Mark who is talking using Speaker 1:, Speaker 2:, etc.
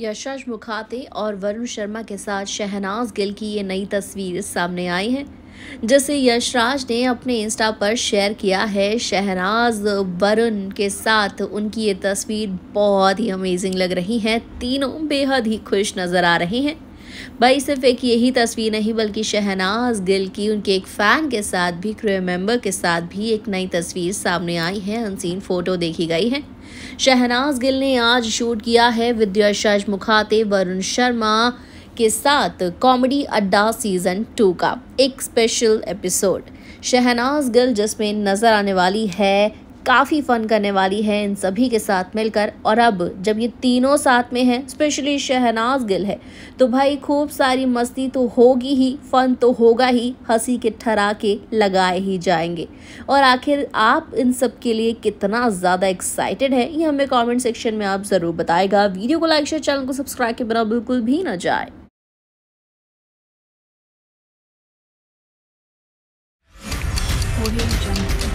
Speaker 1: यशराज मुखाते और वरुण शर्मा के साथ शहनाज गिल की ये नई तस्वीर सामने आई है जिसे यशराज ने अपने इंस्टा पर शेयर किया है शहनाज वरुण के साथ उनकी ये तस्वीर बहुत ही अमेजिंग लग रही है तीनों बेहद ही खुश नज़र आ रहे हैं भाई सिर्फ एक यही तस्वीर नहीं बल्कि शहनाज गिल की उनके एक फ़ैन के साथ भी क्रू मेंबर के साथ भी एक नई तस्वीर सामने आई है अनसीन फ़ोटो देखी गई है शहनाज गिल ने आज शूट किया है विद्याशाज मुखाते वरुण शर्मा के साथ कॉमेडी अड्डा सीजन टू का एक स्पेशल एपिसोड शहनाज गिल जिसमें नज़र आने वाली है काफ़ी फन करने वाली है इन सभी के साथ मिलकर और अब जब ये तीनों साथ में हैं स्पेशली शहनाज गिल है तो भाई खूब सारी मस्ती तो होगी ही फन तो होगा ही हंसी के ठराके लगाए ही जाएंगे और आखिर आप इन सब के लिए कितना ज़्यादा एक्साइटेड है ये हमें कमेंट सेक्शन में आप ज़रूर बताएगा वीडियो को लाइक शेयर चैनल को सब्सक्राइब के बिना बिल्कुल भी ना जाए
Speaker 2: audio jungle